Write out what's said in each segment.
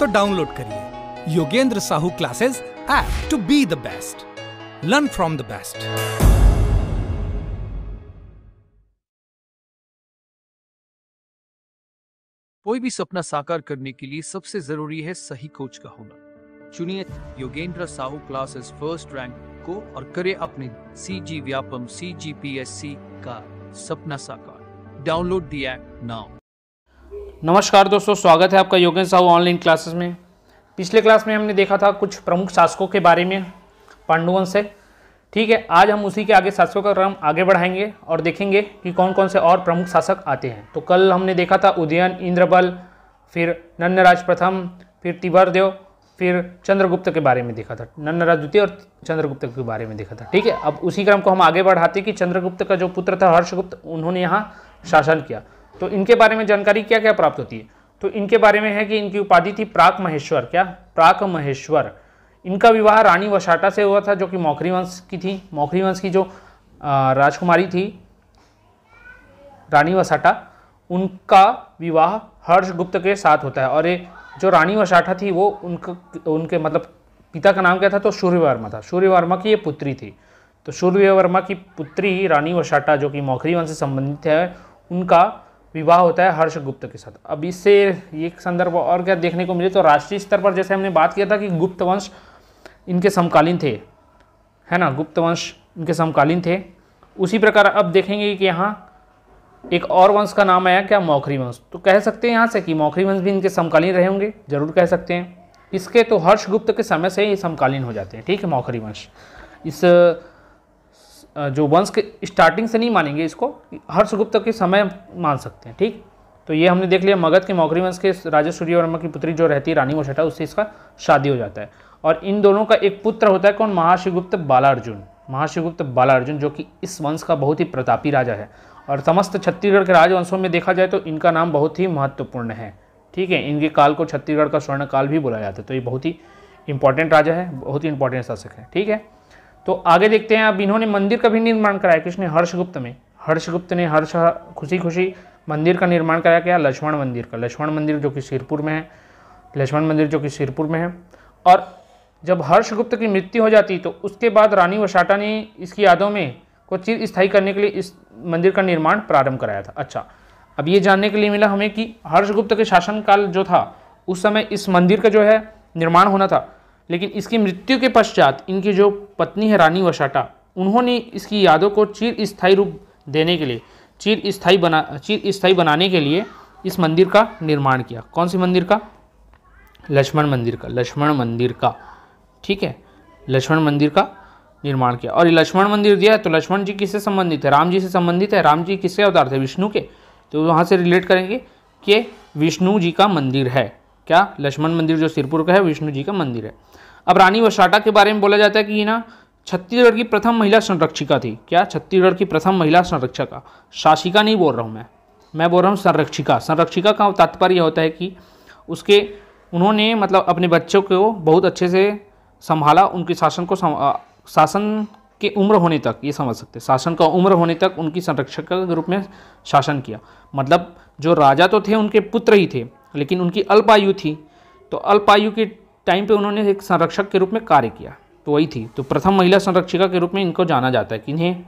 तो डाउनलोड करिए Yogendra Sahu classes app to be the best learn from the best कोई भी सपना साकार करने के लिए सबसे जरूरी है सही कोच का होना चुनिए Yogendra Sahu classes first rank को और करे अपने C G Vyapam C G P S C का सपना साकार डाउनलोड दी एप नाउ नमस्कार दोस्तों स्वागत है आपका योगेंद्र साहू ऑनलाइन क्लासेस में पिछले क्लास में हमने देखा था कुछ प्रमुख शासकों के बारे में पांडुवंश से ठीक है आज हम उसी के आगे शासकों का क्रम आगे बढ़ाएंगे और देखेंगे कि कौन कौन से और प्रमुख शासक आते हैं तो कल हमने देखा था उदयन इंद्रबल फिर नन्नराज प्रथम फिर तिवरदेव फिर चंद्रगुप्त के बारे में देखा था नन्नराज द्वितीय और चंद्रगुप्त के बारे में देखा था ठीक है अब उसी क्रम को हम आगे बढ़ाते कि चंद्रगुप्त का जो पुत्र था हर्षगुप्त उन्होंने यहाँ शासन किया तो इनके बारे में जानकारी क्या क्या प्राप्त होती है तो इनके बारे में है कि इनकी उपाधि थी प्राक महेश्वर क्या प्राक महेश्वर इनका विवाह रानी वशाटा से हुआ था जो कि मौखरी वंश की थी मौखरी वंश की जो राजकुमारी थी रानी वसाटा उनका विवाह हर्ष गुप्त के साथ होता है और ये जो रानी वसाटा थी वो उनके उनके मतलब पिता का नाम क्या था तो सूर्यवर्मा था सूर्यवर्मा की ये पुत्री थी तो सूर्यवर्मा की पुत्री रानी वसाटा जो कि मौखरी वंश से संबंधित है उनका विवाह होता है हर्ष गुप्त के साथ अब इससे ये संदर्भ और क्या देखने को मिले तो राष्ट्रीय स्तर पर जैसे हमने बात किया था कि गुप्त वंश इनके समकालीन थे है ना गुप्त वंश इनके समकालीन थे उसी प्रकार अब देखेंगे कि यहाँ एक और वंश का नाम आया क्या मौखरी वंश तो कह सकते हैं यहाँ से कि मौखरी वंश भी इनके समकालीन रहे होंगे जरूर कह सकते हैं इसके तो हर्षगुप्त के समय से ही समकालीन हो जाते हैं ठीक है मौखरी वंश इस जो वंश के स्टार्टिंग से नहीं मानेंगे इसको हर्षगुप्त के समय मान सकते हैं ठीक तो ये हमने देख लिया मगध के मौकरी वंश के राजा सूर्यवर्मा की पुत्री जो रहती है रानी मोशेटा उससे इसका शादी हो जाता है और इन दोनों का एक पुत्र होता है कौन महाशिवगुप्त बालार्जुन महाशिवगुप्त बालार्जुन जो कि इस वंश का बहुत ही प्रतापी राजा है और समस्त छत्तीसगढ़ के राजवंशों में देखा जाए तो इनका नाम बहुत ही महत्वपूर्ण है ठीक है इनके काल को छत्तीसगढ़ का स्वर्ण काल भी बोला जाता है तो ये बहुत ही इंपॉर्टेंट राजा है बहुत ही इंपॉर्टेंट शासक है ठीक है तो आगे देखते हैं अब इन्होंने मंदिर का भी निर्माण कराया किसने हर्षगुप्त में हर्षगुप्त ने हर्ष खुशी खुशी मंदिर का निर्माण कराया क्या लक्ष्मण मंदिर का लक्ष्मण मंदिर जो कि सिरपुर में है लक्ष्मण मंदिर जो कि सिरपुर में है और जब हर्षगुप्त की मृत्यु हो जाती तो उसके बाद रानी वसाटा ने इसकी यादों में को चीज़ स्थायी करने के लिए इस मंदिर का निर्माण प्रारंभ कराया था अच्छा अब ये जानने के लिए मिला हमें कि हर्षगुप्त के शासनकाल जो था उस समय इस मंदिर का जो है निर्माण होना था लेकिन इसकी मृत्यु के पश्चात इनकी जो पत्नी है रानी वशाटा उन्होंने इसकी यादों को चिर स्थायी रूप देने के लिए चिर स्थायी बना चिर स्थायी बनाने के लिए इस मंदिर का निर्माण किया कौन से मंदिर का लक्ष्मण मंदिर का लक्ष्मण मंदिर का ठीक है लक्ष्मण मंदिर का निर्माण किया और ये लक्ष्मण मंदिर दिया है तो लक्ष्मण जी किससे संबंधित है राम जी से संबंधित है राम जी किसके अवतार थे विष्णु के तो वहाँ से रिलेट करेंगे कि विष्णु जी का मंदिर है क्या लक्ष्मण मंदिर जो सिरपुर का है विष्णु जी का मंदिर है अब रानी वसाटा के बारे में बोला जाता है कि ये ना छत्तीसगढ़ की प्रथम महिला संरक्षिका थी क्या छत्तीसगढ़ की प्रथम महिला संरक्षिका शासिका नहीं बोल रहा हूँ मैं मैं बोल रहा हूँ संरक्षिका संरक्षिका का तात्पर्य होता है कि उसके उन्होंने मतलब अपने बच्चों को बहुत अच्छे से संभाला उनके शासन को शासन के उम्र होने तक ये समझ सकते शासन का उम्र होने तक उनकी संरक्षक के रूप में शासन किया मतलब जो राजा तो थे उनके पुत्र ही थे लेकिन उनकी अल्पायु थी तो अल्पायु के टाइम पे उन्होंने एक संरक्षक के रूप में कार्य किया तो वही थी तो प्रथम महिला संरक्षिका के रूप में इनको जाना जाता है किन्हें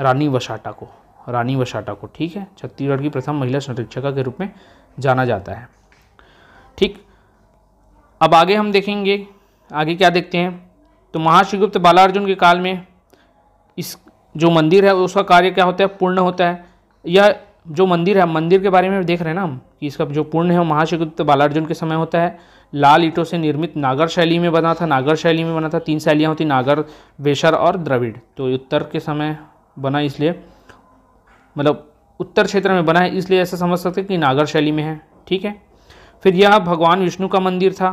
रानी वसाटा को रानी वसाटा को ठीक है छत्तीसगढ़ की प्रथम महिला संरक्षिका के रूप में जाना जाता है ठीक अब आगे हम देखेंगे आगे क्या देखते हैं तो महाश्रीगुप्त बालार्जुन के काल में इस जो मंदिर है उसका कार्य क्या होता है पूर्ण होता है यह जो मंदिर है मंदिर के बारे में देख रहे हैं ना हम कि इसका जो पूर्ण है वो महाशिवगुप्त बालार्जुन के समय होता है लाल ईटों से निर्मित नागर शैली में बना था नागर शैली में बना था तीन शैलियाँ होती नागर वेशर और द्रविड़ तो उत्तर के समय बना इसलिए मतलब उत्तर क्षेत्र में बना है इसलिए ऐसा समझ सकते कि नागर शैली में है ठीक है फिर यह भगवान विष्णु का मंदिर था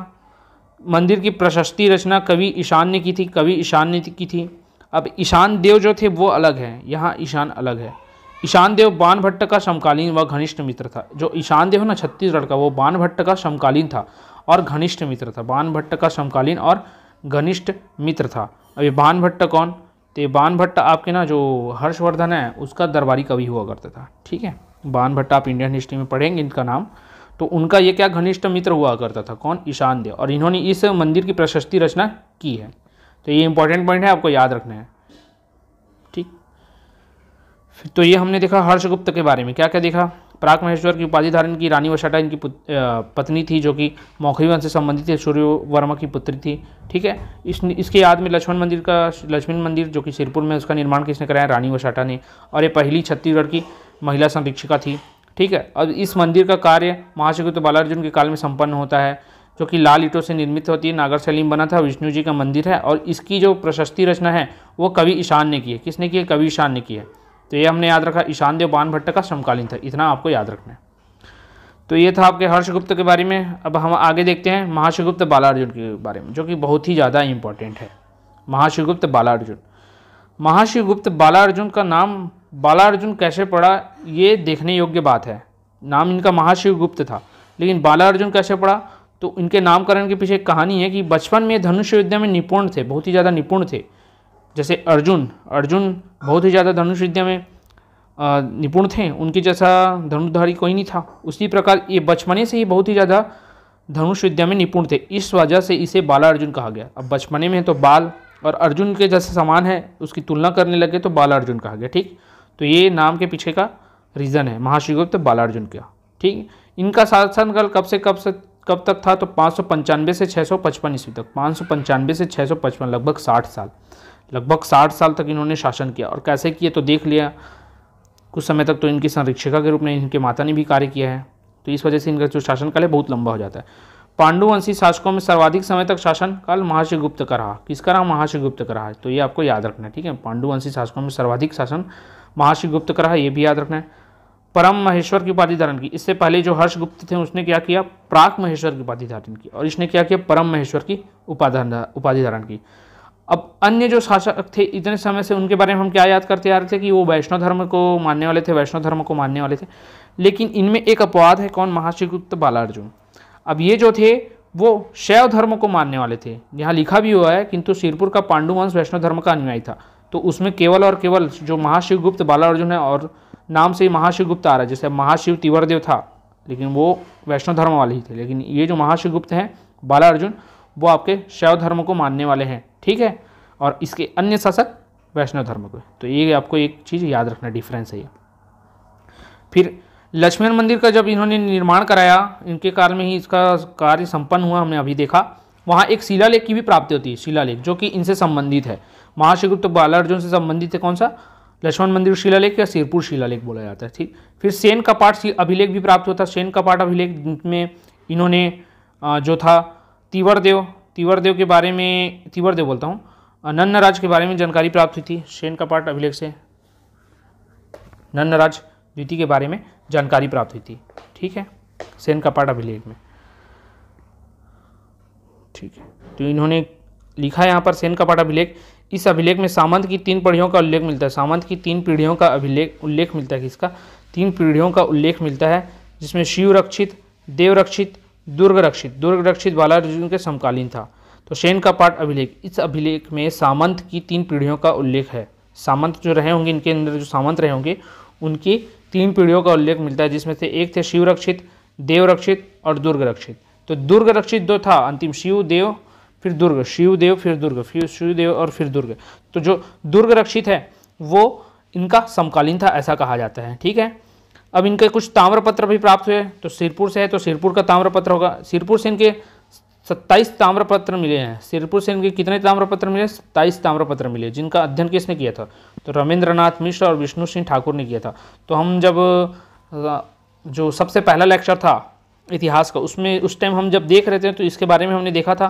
मंदिर की प्रशस्ति रचना कवि ईशान ने की थी कवि ईशान ने की थी अब ईशान देव जो थे वो अलग हैं यहाँ ईशान अलग है ईशान देव बान भट्ट का समकालीन व घनिष्ठ मित्र था जो ईशान देव ना छत्तीसगढ़ का वो बान भट्ट का समकालीन था और घनिष्ठ मित्र था बान भट्ट का समकालीन और घनिष्ठ मित्र था अब ये बान भट्ट कौन तो ये बान भट्ट आपके ना जो हर्षवर्धन है उसका दरबारी कवि हुआ करता था ठीक है बान भट्ट आप इंडियन हिस्ट्री में पढ़ेंगे इनका नाम तो उनका ये क्या घनिष्ठ मित्र हुआ करता था कौन ईशान देव और इन्होंने इस मंदिर की प्रशस्ति रचना की है तो ये इंपॉर्टेंट पॉइंट है आपको याद रखना है तो ये हमने देखा हर्षगुप्त के बारे में क्या क्या देखा प्राग महेश्वर की उपाधि धारण की रानी वशाटा इनकी पत्नी थी जो कि मौखरी वंश से संबंधित है सूर्य वर्मा की पुत्री थी ठीक है इस इसके याद में लक्ष्मण मंदिर का लक्ष्मण मंदिर जो कि सिरपुर में उसका निर्माण किसने कराया रानी वशाटा ने और ये पहली छत्तीसगढ़ की महिला संरक्षिका थी ठीक है अब इस मंदिर का कार्य महाशिगुप्त बालार्जुन के काल में संपन्न होता है जो कि लाल ईटों से निर्मित होती है नागर सलीम बना था विष्णु जी का मंदिर है और इसकी जो प्रशस्ति रचना है वो कवि ईशान ने की है किसने की है कवि ईशान ने की है तो ये हमने याद रखा ईशानदेव बानभट्ट का समकालीन था इतना आपको याद रखना है तो ये था आपके हर्षगुप्त के बारे में अब हम आगे देखते हैं महाशिवगुप्त बालार्जुन के बारे में जो कि बहुत ही ज़्यादा इम्पोर्टेंट है महाशिवगुप्त बालार्जुन महाशिवगुप्त बालार्जुन का नाम बालार्जुन कैसे पड़ा ये देखने योग्य बात है नाम इनका महाशिवगुप्त था लेकिन बालार्जुन कैसे पड़ा तो इनके नामकरण के पीछे एक कहानी है कि बचपन में धनुष विद्या में निपुण थे बहुत ही ज़्यादा निपुण थे जैसे अर्जुन अर्जुन बहुत ही ज़्यादा धनुष विद्या में निपुण थे उनके जैसा धनुधारी कोई नहीं था उसी प्रकार ये बचपने से ही बहुत ही ज़्यादा धनुष विद्या में निपुण थे इस वजह से इसे बाला अर्जुन कहा गया अब बचपने में तो बाल और अर्जुन के जैसे समान है उसकी तुलना करने लगे तो बाला अर्जुन कहा गया ठीक तो ये नाम के पीछे का रीज़न है महाश्रीगुप्त बाला अर्जुन का ठीक इनका शासनकाल कब से कब से कब तक था तो पाँच से छः ईस्वी तक पाँच से छः लगभग साठ साल लगभग साठ साल तक इन्होंने शासन किया और कैसे किए तो देख लिया कुछ समय तक तो इनकी संरक्षिका के रूप में इनके माता ने भी कार्य किया है तो इस वजह से इनका जो शासनकाल है बहुत लंबा हो जाता है पांडुवंशी शासकों में सर्वाधिक समय तक शासन काल महाशिगुप्त का रहा किसका रहा महाशिगुप्त का रहा तो ये आपको याद रखना है ठीक है पांडुवंशी शासकों में सर्वाधिक शासन महाशिगुप्त का रहा ये भी याद रखना है परम महेश्वर की उपाधि धारण की इससे पहले जो हर्षगुप्त थे उसने क्या किया प्राक महेश्वर की उपाधि धारण की और इसने क्या किया परम महेश्वर की उपाधान उपाधि धारण की अब अन्य जो शासक थे इतने समय से उनके बारे में हम क्या याद करते आ रहे थे कि वो वैष्णव धर्म को मानने वाले थे वैष्णव धर्म को मानने वाले थे लेकिन इनमें एक अपवाद है कौन महाशिगुप्त बालार्जुन अब ये जो थे वो शैव धर्म को मानने वाले थे यहाँ लिखा भी हुआ है किंतु शिरपुर का पांडुवंश वैष्णव धर्म का अनुयायी था तो उसमें केवल और केवल जो महाशिवगुप्त बालार्जुन है और नाम से ही महाशिवगुप्त आ रहा है जैसे महाशिव तिवरदेव था लेकिन वो वैष्णव धर्म वाले ही थे लेकिन ये जो महाशिवगुप्त हैं बालार्जुन वो आपके शैव धर्म को मानने वाले हैं ठीक है और इसके अन्य शासक वैष्णव धर्म के तो ये आपको एक चीज़ याद रखना डिफरेंस है ये फिर लक्ष्मण मंदिर का जब इन्होंने निर्माण कराया इनके काल में ही इसका कार्य संपन्न हुआ हमने अभी देखा वहाँ एक शिलालेख की भी प्राप्ति होती है शिलालेख जो कि इनसे संबंधित है महाशिवगुप्त बालार्जुन अर्जुन से संबंधित है कौन सा लक्ष्मण मंदिर शिलालेख या शिरपुर शिलालेख बोला जाता है ठीक फिर सेन का पाठ अभिलेख भी प्राप्त होता है सेन का पाठ अभिलेख में इन्होंने जो था तीवरदेव तिवरदेव के बारे में तिवरदेव बोलता हूँ नन्नराज के बारे में जानकारी प्राप्त हुई थी सेन का पाठ अभिलेख से नन्नराज द्वितीय के बारे में जानकारी प्राप्त हुई थी ठीक है सेन का पाठ अभिलेख में ठीक है तो इन्होंने लिखा है यहाँ पर सेन का पाठ अभिलेख इस अभिलेख में सामंत की तीन पीढ़ियों का उल्लेख मिलता है सामंत की तीन पीढ़ियों का अभिलेख उल्लेख मिलता है किसका तीन पीढ़ियों का उल्लेख मिलता है जिसमें शिव रक्षित देव रक्षित दुर्ग रक्षित दुर्ग रक्षित बालार्जुन के समकालीन था तो सेन का पाठ अभिलेख इस अभिलेख में सामंत की तीन पीढ़ियों का उल्लेख है सामंत जो रहे होंगे इनके अंदर जो सामंत रहे होंगे उनकी तीन पीढ़ियों का उल्लेख मिलता है जिसमें से एक थे शिव रक्षित देव रक्षित और दुर्ग रक्षित तो दुर्ग रक्षित दो था अंतिम शिव देव फिर दुर्ग शिव देव फिर दुर्ग फिर शिवदेव और फिर दुर्ग तो जो दुर्ग रक्षित है वो इनका समकालीन था ऐसा कहा जाता है ठीक है अब इनके कुछ ताम्रपत्र भी प्राप्त हुए तो सिरपुर से है तो सिरपुर का ताम्रपत्र होगा सिरपुर से इनके सत्ताईस ताम्रपत्र मिले हैं सिरपुर से इनके कितने ताम्रपत्र मिले सत्ताईस ताम्रपत्र मिले जिनका अध्ययन किसने किया था तो रविंद्रनाथ मिश्र और विष्णु सिंह ठाकुर ने किया था तो हम जब जो सबसे पहला लेक्चर था इतिहास का उसमें उस टाइम हम जब देख रहे थे तो इसके बारे में हमने देखा था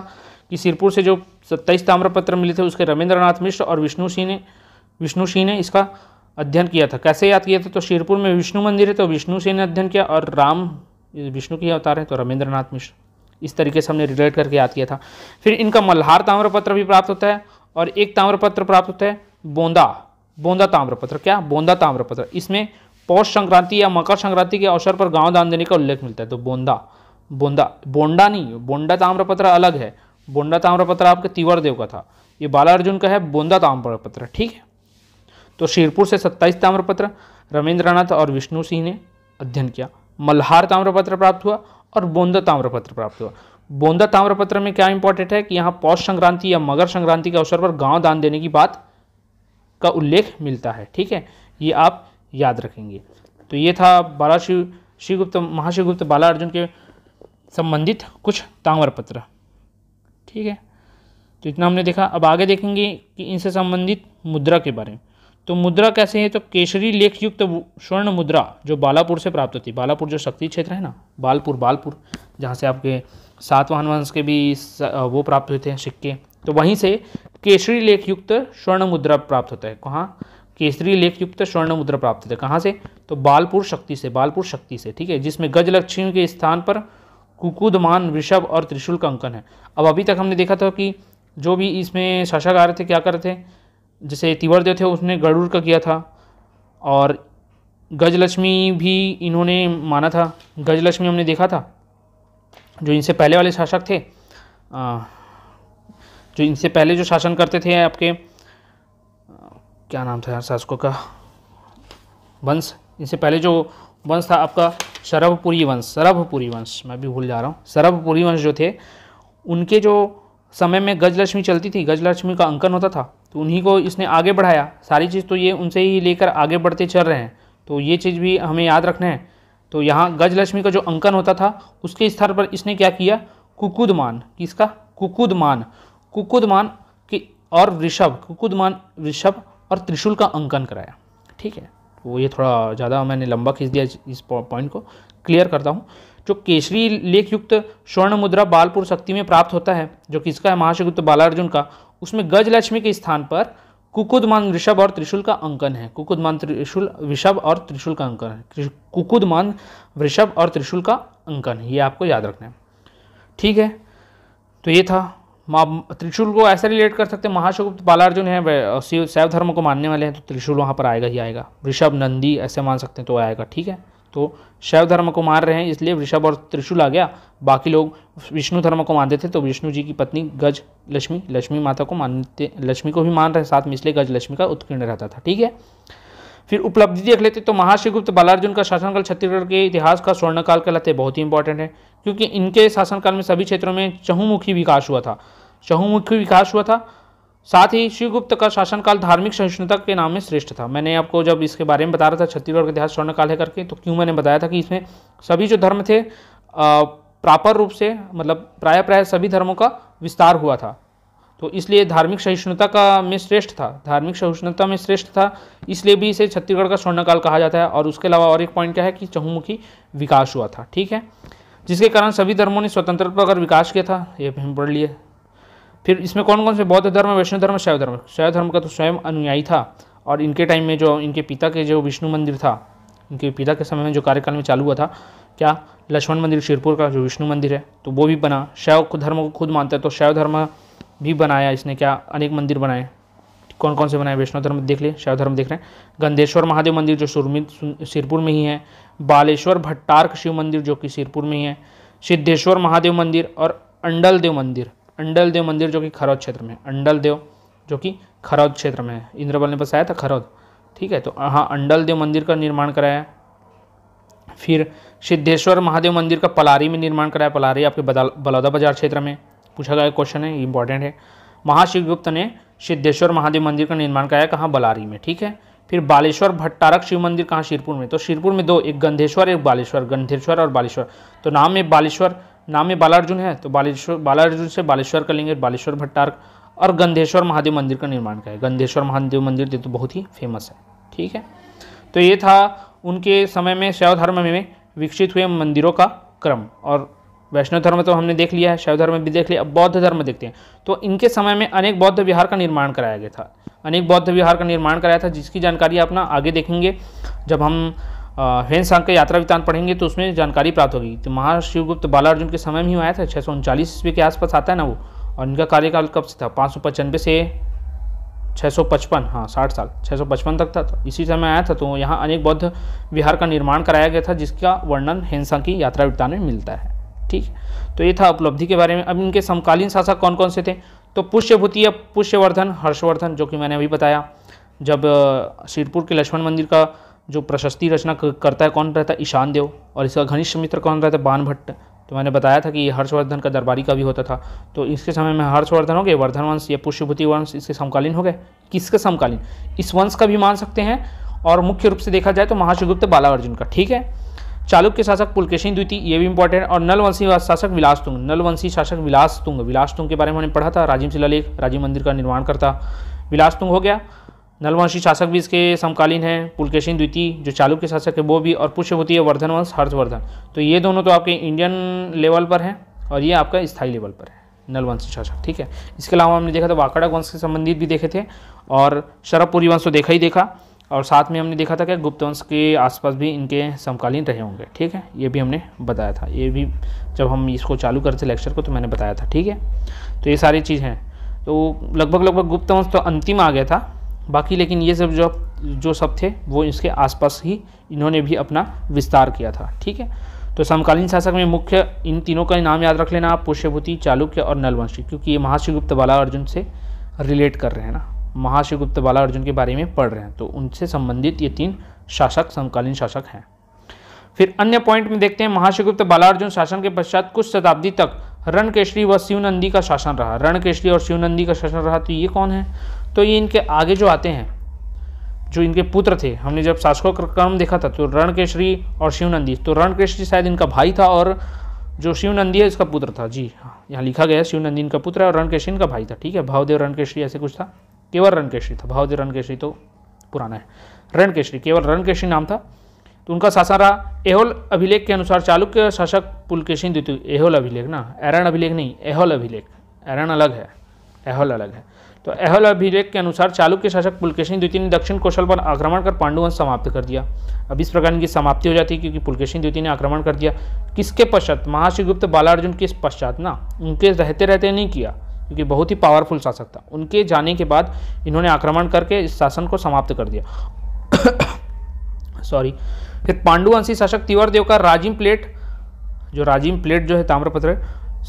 कि सिरपुर से जो सत्ताईस ताम्रपत्र मिले थे उसके रविंद्रनाथ मिश्र और विष्णु सिंह ने विष्णु सिंह ने इसका अध्ययन किया था कैसे याद किया था तो शिरपुर में विष्णु मंदिर है तो विष्णु से इन्हें अध्ययन किया और राम विष्णु के अवतार हैं तो रविंद्रनाथ मिश्र इस तरीके से हमने रिलेट करके याद किया था फिर इनका मल्हार ताम्रपत्र भी प्राप्त होता है और एक ताम्रपत्र प्राप्त होता है बोंदा बोंदा ताम्रपत्र क्या बोंदा ताम्रपत्र इसमें पौष संक्रांति या मकर संक्रांति के अवसर पर गांव दान देने का उल्लेख मिलता है तो बोंदा बोंदा बोंडा नहीं बोंडा ताम्रपत्र अलग है बोंडा ताम्रपत्र आपके तिवर देव का था ये बाला अर्जुन का है बोंदा ताम्रपत्र ठीक है तो शेरपुर से सत्ताईस ताम्रपत्र रविंद्रनाथ और विष्णु सिंह ने अध्ययन किया मल्हार ताम्रपत्र प्राप्त हुआ और बोंदा ताम्रपत्र प्राप्त हुआ बोंदा ताम्रपत्र में क्या इंपॉर्टेंट है कि यहाँ पौष संक्रांति या मगर संक्रांति के अवसर पर गांव दान देने की बात का उल्लेख मिलता है ठीक है ये आप याद रखेंगे तो ये था बाला शिव श्रीगुप्त महाशिवगुप्त बाला अर्जुन के संबंधित कुछ ताम्रपत्र ठीक है तो इतना हमने देखा अब आगे देखेंगे कि इनसे संबंधित मुद्रा के बारे में तो मुद्रा कैसे है तो केसरी लेख युक्त स्वर्ण मुद्रा जो बालापुर से प्राप्त होती है बालापुर जो शक्ति क्षेत्र है ना बालपुर बालपुर जहाँ से आपके सातवाहन वंश के भी वो प्राप्त होते हैं सिक्के तो वहीं से केसरी लेख युक्त स्वर्ण मुद्रा प्राप्त होता है कहाँ केसरी लेख युक्त स्वर्ण मुद्रा प्राप्त होता है कहाँ से तो बालपुर शक्ति से बालपुर शक्ति से ठीक है जिसमें गजलक्ष्मी के स्थान पर कुकुदमान वृषभ और त्रिशूल का अंकन है अब अभी तक हमने देखा था कि जो भी इसमें शासक आ रहे थे क्या कर रहे थे जैसे तिवर थे उसने गरुड़ का किया था और गजलक्ष्मी भी इन्होंने माना था गजलक्ष्मी हमने देखा था जो इनसे पहले वाले शासक थे आ, जो इनसे पहले जो शासन करते थे आपके क्या नाम था यार शासकों का वंश इनसे पहले जो वंश था आपका शरभपुरी वंश शरभपुरी वंश मैं भी भूल जा रहा हूँ शरभपुरी वंश जो थे उनके जो समय में गजलक्ष्मी चलती थी गजलक्ष्मी का अंकन होता था तो उन्हीं को इसने आगे बढ़ाया सारी चीज़ तो ये उनसे ही लेकर आगे बढ़ते चल रहे हैं तो ये चीज़ भी हमें याद रखना है तो यहाँ गजलक्ष्मी का जो अंकन होता था उसके स्तर पर इसने क्या किया कुकुदमान किसका कुकुदमान कुकुदमान की और ऋषभ कुकुदमान ऋषभ और त्रिशूल का अंकन कराया ठीक है वो तो ये थोड़ा ज़्यादा मैंने लंबा खींच दिया इस पॉइंट को क्लियर करता हूँ जो केसरी लेख युक्त स्वर्ण मुद्रा बालपुर शक्ति में प्राप्त होता है जो किसका है महाशगुप्त बालार्जुन का उसमें गजलक्ष्मी के स्थान पर कुकुदमान ऋषभ और त्रिशूल का अंकन है कुकुदमान त्रिशूल ऋषभ और त्रिशूल का अंकन है कुकुदमान ऋषभ और त्रिशूल का अंकन है ये आपको याद रखना है ठीक है तो ये था त्रिशूल को ऐसा रिलेट कर सकते हैं महाशुगुप्त बालार्जुन है शिव शैव धर्म को मानने वाले हैं तो त्रिशूल वहाँ पर आएगा ही आएगा ऋषभ नंदी ऐसे मान सकते हैं तो आएगा ठीक है तो शैव धर्म को मान रहे हैं इसलिए वृषभ और त्रिशूल आ गया बाकी लोग विष्णु धर्म को मानते थे तो विष्णु जी की पत्नी गज लक्ष्मी लक्ष्मी माता को मानते लक्ष्मी को भी मान रहे साथ में इसलिए गज लक्ष्मी का उत्कीर्ण रहता था ठीक है फिर उपलब्धि देख लेते तो महाश्रीगुप्त बालार्जुन का शासनकाल छत्तीसगढ़ के इतिहास का स्वर्णकाल कहलाते बहुत ही इंपॉर्टेंट है क्योंकि इनके शासनकाल में सभी क्षेत्रों में चहुमुखी विकास हुआ था चहुमुखी विकास हुआ था साथ ही श्रीगुप्त का शासनकाल धार्मिक सहिष्णुता के नाम में श्रेष्ठ था मैंने आपको जब इसके बारे में बता रहा था छत्तीसगढ़ का इतिहास स्वर्णकाल है करके तो क्यों मैंने बताया था कि इसमें सभी जो धर्म थे प्रॉपर रूप से मतलब प्राय प्राय सभी धर्मों का विस्तार हुआ था तो इसलिए धार्मिक सहिष्णुता का में श्रेष्ठ था धार्मिक सहिष्णुता में श्रेष्ठ था इसलिए भी इसे छत्तीसगढ़ का स्वर्णकाल कहा जाता है और उसके अलावा और एक पॉइंट क्या है कि चहुमुखी विकास हुआ था ठीक है जिसके कारण सभी धर्मों ने स्वतंत्रता पर विकास किया था ये हम पढ़ लिए फिर इसमें कौन कौन से बौद्ध धर्म वैष्णव धर्म शैव धर्म शैव धर्म का तो स्वयं अनुयायी था और इनके टाइम में जो इनके पिता के जो विष्णु मंदिर था इनके पिता के समय में जो कार्यकाल में चालू हुआ था क्या लक्ष्मण मंदिर शिरपुर का जो विष्णु मंदिर है तो वो भी बना शैव धर्म को खुद मानता है तो शैव धर्म भी बनाया इसने क्या अनेक मंदिर बनाए कौन कौन से बनाए वैष्णव धर्म देख लिए शैव धर्म देख रहे हैं गंधेश्वर महादेव मंदिर जो सुरमित सिरपुर में ही है बालेश्वर भट्टार्क शिव मंदिर जो कि सिरपुर में ही है सिद्धेश्वर महादेव मंदिर और अंडल देव मंदिर अंडल देव मंदिर जो कि खरौद क्षेत्र में अंडल देव जो कि खरौद क्षेत्र में है इंद्रबल ने बसाया था खरौद ठीक है तो हाँ अंडल देव मंदिर का निर्माण कराया फिर सिद्धेश्वर महादेव मंदिर का पलारी में निर्माण कराया पलारी आपके बलौदा बाजार क्षेत्र में पूछा गया क्वेश्चन है इंपॉर्टेंट है महाशिवगुप्त ने सिद्धेश्वर महादेव मंदिर का निर्माण कराया कहाँ बलारी में ठीक है फिर बालेश्वर भट्टारक शिव मंदिर कहाँ शिरपुर में तो शिरपुर में दो एक गंधेश्वर एक बालेश्वर गंधेश्वर और बालेश्वर तो नाम में बालेश्वर नाम में बालार्जुन है तो बालेश्वर बालार्जुन से बालेश्वर कर लेंगे बालेश्वर भट्टार्क और गंधेश्वर महादेव मंदिर का निर्माण का है गंधेश्वर महादेव मंदिर तो बहुत ही फेमस है ठीक है तो ये था उनके समय में शैव धर्म में विकसित हुए मंदिरों का क्रम और वैष्णव धर्म तो हमने देख लिया है शैव धर्म भी देख लिया अब बौद्ध धर्म देखते हैं तो इनके समय में अनेक बौद्ध विहार का निर्माण कराया गया था अनेक बौद्ध विहार का निर्माण कराया था जिसकी जानकारी अपना आगे देखेंगे जब हम हेन सांग का यात्रा वितान पढ़ेंगे तो उसमें जानकारी प्राप्त होगी तो महाशिवगुप्त बालार्जुन के समय में ही आया था छः सौ उनचालीस ईस्वी के आसपास आता है ना वो और इनका कार्यकाल कब से था पाँच सौ से छः सौ पचपन हाँ साठ साल छः सौ पचपन तक था तो इसी समय आया था तो यहाँ अनेक बौद्ध विहार का निर्माण कराया गया था जिसका वर्णन हेनसा की यात्रा वृत्तान में मिलता है ठीक तो ये था उपलब्धि के बारे में अब इनके समकालीन शासक कौन कौन से थे तो पुष्यभूति या पुष्यवर्धन हर्षवर्धन जो कि मैंने अभी बताया जब शिरपुर के लक्ष्मण मंदिर का जो प्रशस्ति रचना करता है कौन रहता है ईशान देव और इसका घनिष्ठ मित्र कौन रहता है बानभट्ट तो मैंने बताया था कि ये हर्षवर्धन का दरबारी का भी होता था तो इसके समय में हर्षवर्धन हो गए वर्धन वंश या पुष्यभूति वंश इसके समकालीन हो गए किसके समकालीन इस वंश का भी मान सकते हैं और मुख्य रूप से देखा जाए तो महाशिवगुप्त बालावर्जुन का ठीक है चालुक्य शासक पुलकेशिन द्वितीय ये भी इंपॉर्टेंट और नलवंशी शासक विलासतुंग नलवंशी शासक विलासतुंग विलासतुंग के बारे में मैंने पढ़ा था राजीव शिलालेख राजीव मंदिर का निर्माण करता विलासतुंग हो गया नलवंशी शासक भी इसके समकालीन हैं पुलकेशिन द्वितीय जो चालुक्य शासक है वो भी और पुष्य होती है वर्धन वंश हर्षवर्धन तो ये दोनों तो आपके इंडियन लेवल पर हैं और ये आपका स्थाई लेवल पर है नलवंशी शासक ठीक है इसके अलावा हमने देखा था वाकड़क वंश से संबंधित भी देखे थे और शरभपुरी वंश तो देखा ही देखा और साथ में हमने देखा था कि गुप्त वंश के आसपास भी इनके समकालीन रहे होंगे ठीक है ये भी हमने बताया था ये भी जब हम इसको चालू करते लेक्चर को तो मैंने बताया था ठीक है तो ये सारी चीज़ हैं तो लगभग लगभग गुप्त वंश तो अंतिम आ गया था बाकी लेकिन ये सब जो जो सब थे वो इसके आसपास ही इन्होंने भी अपना विस्तार किया था ठीक है तो समकालीन शासक में मुख्य इन तीनों का नाम याद रख लेना आप पुष्यभूति चालुक्य और नलवंशी क्योंकि ये महाशिगुप्त बाला अर्जुन से रिलेट कर रहे हैं ना महाशिगुप्त बाला अर्जुन के बारे में पढ़ रहे हैं तो उनसे संबंधित ये तीन शासक समकालीन शासक हैं फिर अन्य पॉइंट में देखते हैं महाशिगुप्त बालार्जुन शासन के पश्चात कुछ शताब्दी तक रणकेशरी व शिवनंदी का शासन रहा रणकेशरी और शिवनंदी का शासन रहा तो ये कौन है तो ये इनके आगे जो आते हैं जो इनके पुत्र थे हमने जब शासकों का क्रम देखा था तो रणकेशरी और शिवनंदी तो रणकेशरी शायद इनका भाई था और जो शिवनंदी है इसका पुत्र था जी हाँ यहाँ लिखा गया है शिवनंदी इनका पुत्र है और रणकेशरी इनका भाई था ठीक है भावदेव रणकेशरी ऐसे कुछ था केवल रणकेशरी था भावदेव रणकेशरी तो पुराना है रणकेशरी केवल रणकेशरी नाम था तो उनका शासन रहा एहोल अभिलेख के अनुसार चालुक्य शासक पुलकेशन द्वितीय एहोल अभिलेख ना एरण अभिलेख नहीं एहोल अभिलेख एरण अलग है एहोल अलग है तो अहल अभिलेख के अनुसार चालुक्य शासक पुलकेशिन द्वितीय ने दक्षिण कौशल पर आक्रमण कर पांडुवंश समाप्त कर दिया अब इस प्रकार इनकी समाप्ति हो जाती है क्योंकि पुलकेशिन द्वितीय ने आक्रमण कर दिया किसके पश्चात महाशिवगुप्त बालार्जुन के पश्चात ना उनके रहते रहते नहीं किया क्योंकि बहुत ही पावरफुल शासक था उनके जाने के बाद इन्होंने आक्रमण करके इस शासन को समाप्त कर दिया सॉरी फिर पांडुवंशी शासक तिवर देव का राजिम प्लेट जो राजिम प्लेट जो है ताम्रपत्र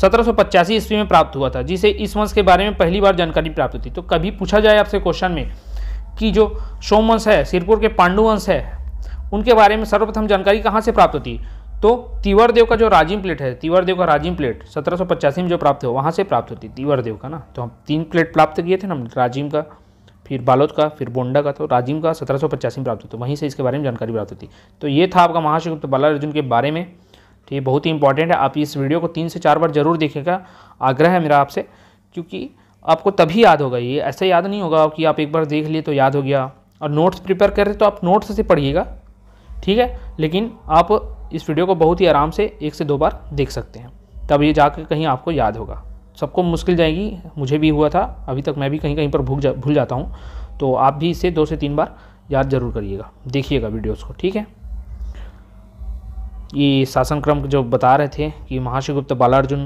सत्रह ईस्वी में प्राप्त हुआ था जिसे इस वंश के बारे में पहली बार जानकारी प्राप्त होती तो कभी पूछा जाए आपसे क्वेश्चन में कि जो सोमवंश है सिरपुर के पांडुवंश है उनके बारे में सर्वप्रथम जानकारी कहाँ से प्राप्त होती तो तिवरदेव का जो राजिम प्लेट है तिवरदेव का राजिम प्लेट सत्रह में जो प्राप्त हो वहाँ से प्राप्त होती तिवरदेव का ना तो हम तीन प्लेट प्राप्त किए थे ना राजिम का फिर बालोद का फिर बोंडा का तो राजिम का सत्रह में प्राप्त होता तो वहीं से इसके बारे में जानकारी प्राप्त होती तो ये था आपका महाशिगुप्त बाला अर्जुन के बारे में तो ये बहुत ही इंपॉर्टेंट है आप इस वीडियो को तीन से चार बार जरूर देखिएगा आग्रह है मेरा आपसे क्योंकि आपको तभी याद होगा ये ऐसा याद नहीं होगा कि आप एक बार देख लिए तो याद हो गया और नोट्स प्रिपेयर कर रहे तो आप नोट्स से पढ़िएगा ठीक है लेकिन आप इस वीडियो को बहुत ही आराम से एक से दो बार देख सकते हैं तब ये जाकर कहीं आपको याद होगा सबको मुश्किल जाएगी मुझे भी हुआ था अभी तक मैं भी कहीं कहीं पर भूल जा भूल जाता हूँ तो आप भी इसे दो से तीन बार याद जरूर करिएगा देखिएगा वीडियोज़ को ठीक है कि शासन क्रम जो बता रहे थे कि महाशिवगुप्त बालार्जुन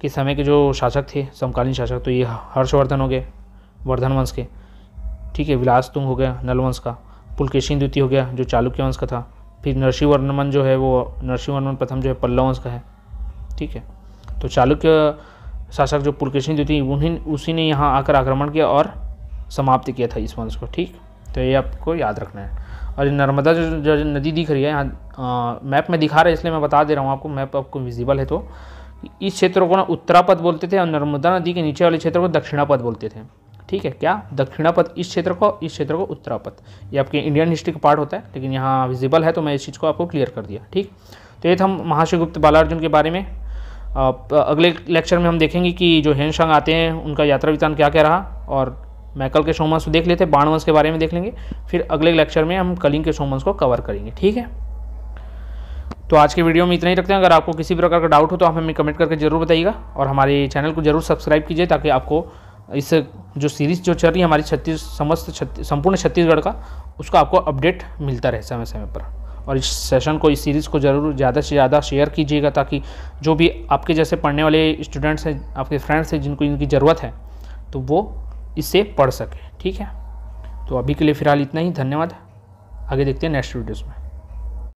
के समय के जो शासक थे समकालीन शासक तो ये हर्षवर्धन हो गए वर्धन वंश के ठीक है विलास तुंग हो गया नल वंश का पुलकेशिन द्वितीय हो गया जो चालुक्य वंश का था फिर नरसिंहवर्मन जो है वो नरसिंहवर्मन प्रथम जो है पल्लव वंश का है ठीक है तो चालुक्य शासक जो पुलकेशिन द्वितीय उन्हीं उसी ने यहाँ आकर आक्रमण किया और समाप्त किया था इस वंश को ठीक तो ये आपको याद रखना है और ये नर्मदा जो, जो नदी दिख रही है यहाँ मैप में दिखा रहा है इसलिए मैं बता दे रहा हूँ आपको मैप आपको विजिबल है तो इस क्षेत्र को ना उत्तरापद बोलते थे और नर्मदा नदी के नीचे वाले क्षेत्र को दक्षिणापद बोलते थे ठीक है क्या दक्षिणापद इस क्षेत्र को इस क्षेत्र को उत्तरापद ये आपके इंडियन हिस्ट्री का पार्ट होता है लेकिन यहाँ विजिबल है तो मैं इस चीज़ को आपको क्लियर कर दिया ठीक तो ये था महाशिवगुप्त बालार्जुन के बारे में अगले लेक्चर में हम देखेंगे कि जो हेनशांग आते हैं उनका यात्रा वितान क्या क्या रहा और मैं कल के सोमवंश देख लेते हैं बाणवंश के बारे में देख लेंगे फिर अगले लेक्चर में हम कलिंग के सोमवंश को कवर करेंगे ठीक है तो आज के वीडियो में इतना ही रखते हैं अगर आपको किसी प्रकार का डाउट हो तो आप हमें कमेंट करके जरूर बताइएगा और हमारे चैनल को जरूर सब्सक्राइब कीजिए ताकि आपको इस जो सीरीज़ जो चल रही है हमारी छत्तीस समस्त छत्तीस संपूर्ण छत्तीसगढ़ का उसका आपको अपडेट मिलता रहे समय समय पर और इस सेशन को इस सीरीज़ को ज़रूर ज़्यादा से ज़्यादा शेयर कीजिएगा ताकि जो भी आपके जैसे पढ़ने वाले स्टूडेंट्स हैं आपके फ्रेंड्स हैं जिनको इनकी ज़रूरत है तो वो इससे पढ़ सकें ठीक है तो अभी के लिए फ़िलहाल इतना ही धन्यवाद आगे देखते हैं नेक्स्ट वीडियोज़ में